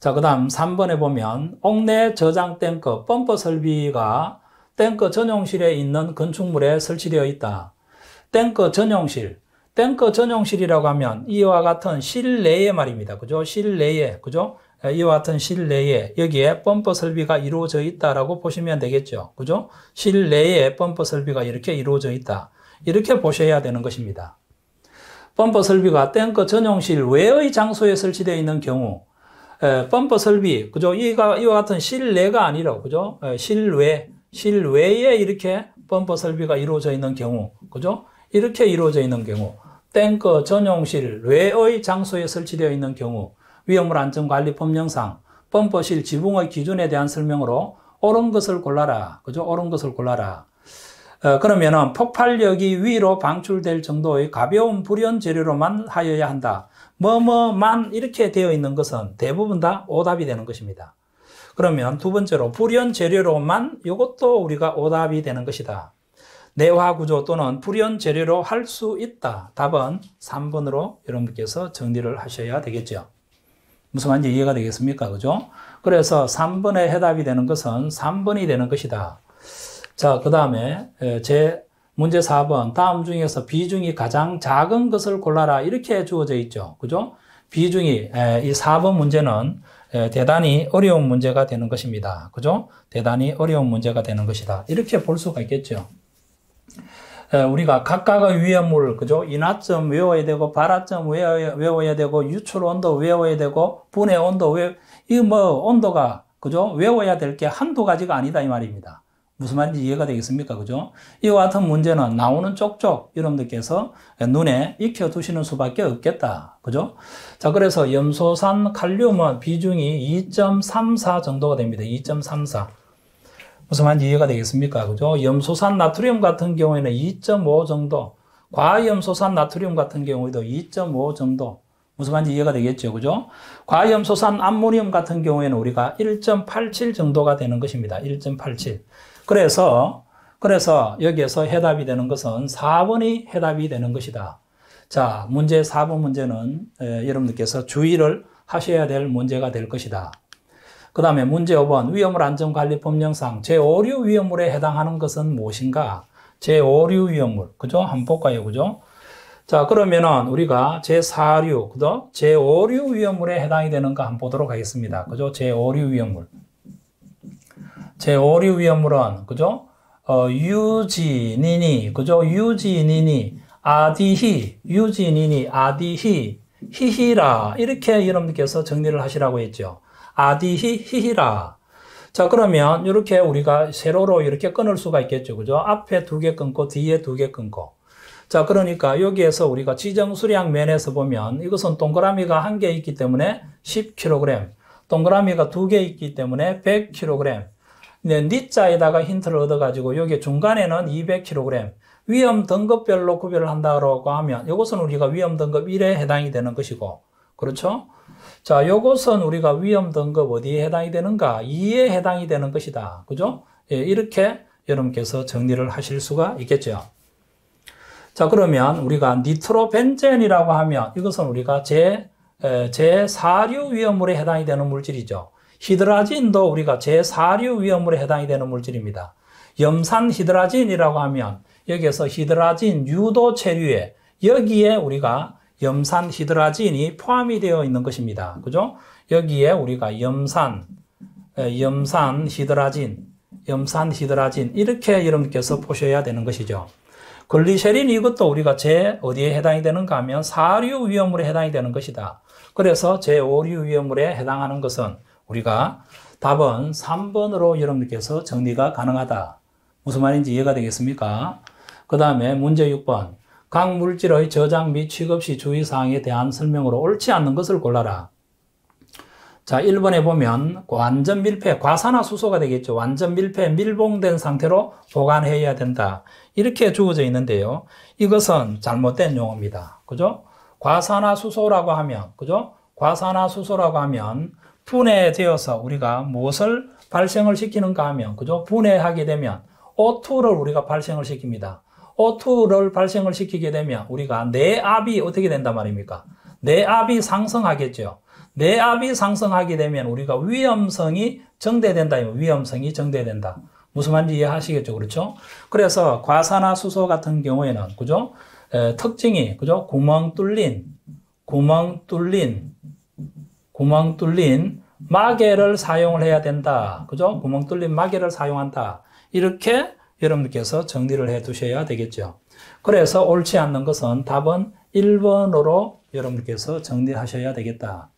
자, 그 다음 3번에 보면 옥내 저장 탱크 펌프 설비가 탱크 전용실에 있는 건축물에 설치되어 있다. 탱크 전용실. 탱크 전용실이라고 하면 이와 같은 실내에 말입니다. 그죠? 실내에. 그죠? 이와 같은 실내에 여기에 펌프 설비가 이루어져 있다라고 보시면 되겠죠. 그죠? 실내에 펌프 설비가 이렇게 이루어져 있다. 이렇게 보셔야 되는 것입니다. 펌프 설비가 탱크 전용실 외의 장소에 설치되어 있는 경우 에, 펌프 설비, 그죠? 이가, 이와 같은 실내가 아니라, 그죠? 에, 실외, 실외에 이렇게 펌프 설비가 이루어져 있는 경우, 그죠? 이렇게 이루어져 있는 경우, 탱크 전용실 외의 장소에 설치되어 있는 경우, 위험물 안전관리 법령상, 펌프실 지붕의 기준에 대한 설명으로 옳은 것을 골라라. 그죠? 옳은 것을 골라라. 어, 그러면은 폭발력이 위로 방출될 정도의 가벼운 불연 재료로만 하여야 한다. 뭐뭐만 이렇게 되어 있는 것은 대부분 다 오답이 되는 것입니다. 그러면 두 번째로 불연 재료로만 이것도 우리가 오답이 되는 것이다. 내화 구조 또는 불연 재료로 할 수 있다. 답은 3번으로 여러분께서 정리를 하셔야 되겠죠. 무슨 말인지 이해가 되겠습니까? 그죠? 그래서 3번의 해답이 되는 것은 3번이 되는 것이다. 자, 그 다음에 제 문제 4번 다음 중에서 비중이 가장 작은 것을 골라라 이렇게 주어져 있죠. 그죠? 비중이 이 4번 문제는 대단히 어려운 문제가 되는 것입니다. 그죠? 대단히 어려운 문제가 되는 것이다. 이렇게 볼 수가 있겠죠. 우리가 각각의 위험물, 그죠? 인하점 외워야 되고, 발화점 외워야 되고, 유출 온도 외워야 되고, 분해 온도 외, 이 뭐 온도가, 그죠? 외워야 될 게 한두 가지가 아니다, 이 말입니다. 무슨 말인지 이해가 되겠습니까? 그죠? 이와 같은 문제는 나오는 쪽쪽 여러분들께서 눈에 익혀두시는 수밖에 없겠다. 그죠? 자, 그래서 염소산 칼륨은 비중이 2.34 정도가 됩니다. 2.34. 무슨 말인지 이해가 되겠습니까? 그죠? 염소산 나트륨 같은 경우에는 2.5 정도, 과염소산 나트륨 같은 경우에도 2.5 정도, 무슨 말인지 이해가 되겠죠. 그죠? 과염소산 암모늄 같은 경우에는 우리가 1.87 정도가 되는 것입니다. 1.87. 그래서, 그래서 여기에서 해답이 되는 것은 4번이 해답이 되는 것이다. 자, 문제 4번 문제는 에, 여러분들께서 주의를 하셔야 될 문제가 될 것이다. 그 다음에 문제 5번 위험물 안전관리법령상 제5류 위험물에 해당하는 것은 무엇인가? 제5류 위험물. 그죠? 한번 볼까요? 그죠? 자, 그러면은 우리가 제4류, 그죠? 제5류 위험물에 해당이 되는가 한번 보도록 하겠습니다. 그죠? 제5류 위험물. 제 오류 위험으론 그죠? 어, 유지니니 그죠? 유지니니 아디히 유지니니 아디히 히히라 이렇게 여러분께서 정리를 하시라고 했죠. 아디히 히히라. 자 그러면 이렇게 우리가 세로로 이렇게 끊을 수가 있겠죠. 그죠? 앞에 두 개 끊고 뒤에 두 개 끊고. 자 그러니까 여기에서 우리가 지정 수량 면에서 보면 이것은 동그라미가 한 개 있기 때문에 10kg, 동그라미가 두 개 있기 때문에 100kg, 니자에다가 네, 힌트를 얻어가지고 여기 중간에는 200kg 위험 등급별로 구별을 한다고 하면 이것은 우리가 위험 등급 1에 해당이 되는 것이고 그렇죠? 자, 이것은 우리가 위험 등급 어디에 해당이 되는가? 2에 해당이 되는 것이다. 그죠? 예, 이렇게 여러분께서 정리를 하실 수가 있겠죠. 자, 그러면 우리가 니트로벤젠이라고 하면 이것은 우리가 제, 제4류 위험물에 해당이 되는 물질이죠. 히드라진도 우리가 제4류 위험물에 해당이 되는 물질입니다. 염산 히드라진이라고 하면 여기에서 히드라진 유도 체류에 여기에 우리가 염산 히드라진이 포함이 되어 있는 것입니다. 그죠? 여기에 우리가 염산, 염산 히드라진, 염산 히드라진 이렇게 여러분께서 보셔야 되는 것이죠. 글리세린 이것도 우리가 제 어디에 해당이 되는가 하면 4류 위험물에 해당이 되는 것이다. 그래서 제5류 위험물에 해당하는 것은 우리가 답은 3번으로 여러분들께서 정리가 가능하다. 무슨 말인지 이해가 되겠습니까? 그 다음에 문제 6번. 각 물질의 저장 및 취급 시 주의사항에 대한 설명으로 옳지 않는 것을 골라라. 자, 1번에 보면 완전 밀폐, 과산화수소가 되겠죠. 완전 밀폐, 밀봉된 상태로 보관해야 된다. 이렇게 주어져 있는데요. 이것은 잘못된 용어입니다. 그죠? 과산화수소라고 하면, 그죠? 과산화수소라고 하면 분해되어서 우리가 무엇을 발생을 시키는가 하면 그죠? 분해하게 되면 O2를 우리가 발생을 시킵니다. O2를 발생을 시키게 되면 우리가 내압이 어떻게 된단 말입니까? 내압이 상승하겠죠. 내압이 상승하게 되면 우리가 위험성이 증대된다 위험성이 증대된다 무슨 말인지 이해하시겠죠. 그렇죠? 그래서 과산화수소 같은 경우에는 그죠? 에, 특징이 그죠? 구멍 뚫린 구멍 뚫린 구멍 뚫린 마개를 사용을 해야 된다. 그죠? 구멍 뚫린 마개를 사용한다. 이렇게 여러분께서 정리를 해 두셔야 되겠죠. 그래서 옳지 않는 것은 답은 1번으로 여러분께서 정리하셔야 되겠다.